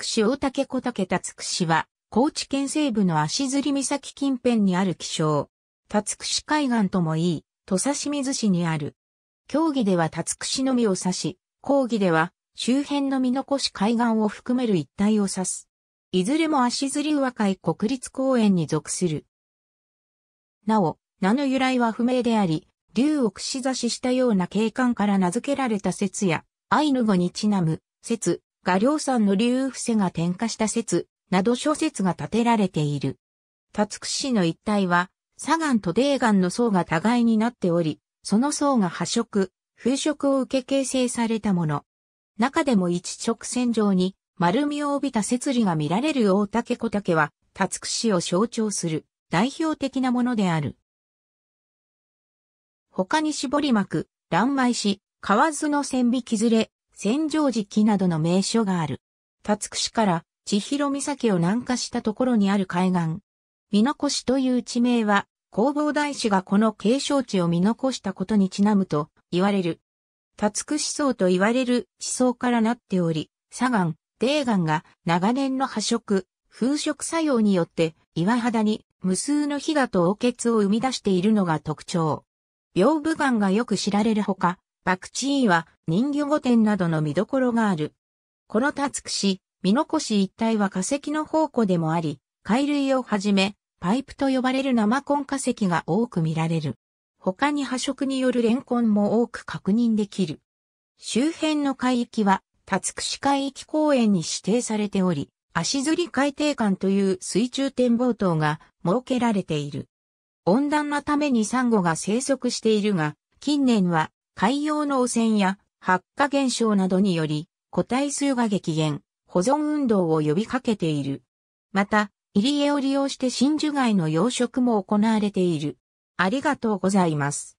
シオくタ大竹小竹タツクシは、高知県西部の足摺岬近辺にある気象。タツクシ海岸ともいい、土佐清水市にある。競技ではタツクシのみを指し、講義では周辺の見残し海岸を含める一帯を指す。いずれも足摺和海国立公園に属する。なお、名の由来は不明であり、竜を串刺ししたような景観から名付けられた説や、アイヌ語にちなむ説、画梁山の竜伏せが点火した説、など諸説が立てられている。タツク市の一帯は、砂岩と泥岩の層が互いになっており、その層が破色、風色を受け形成されたもの。中でも一直線上に丸みを帯びた摂理が見られる大竹小竹は、タツク市を象徴する代表的なものである。他に絞り膜、乱舞し、河津の線引きずれ、戦場敷などの名所がある。辰串から千尋岬を南下したところにある海岸。見残しという地名は、弘法大師がこの景勝地を見残したことにちなむと言われる。辰串層と言われる地層からなっており、砂岩、泥岩が長年の破食、風食作用によって岩肌に無数の火が凍結を生み出しているのが特徴。屏風岩がよく知られるほか、バクチーは人魚御殿などの見どころがある。このタツクシ、見残し一帯は化石の宝庫でもあり、海類をはじめ、パイプと呼ばれる生コン化石が多く見られる。他に破食によるレンコンも多く確認できる。周辺の海域は、タツクシ海域公園に指定されており、足摺り海底館という水中展望塔が設けられている。温暖なためにサンゴが生息しているが、近年は海洋の汚染や発火現象などにより、個体数が激減、保存運動を呼びかけている。また、入り江を利用して真珠貝の養殖も行われている。ありがとうございます。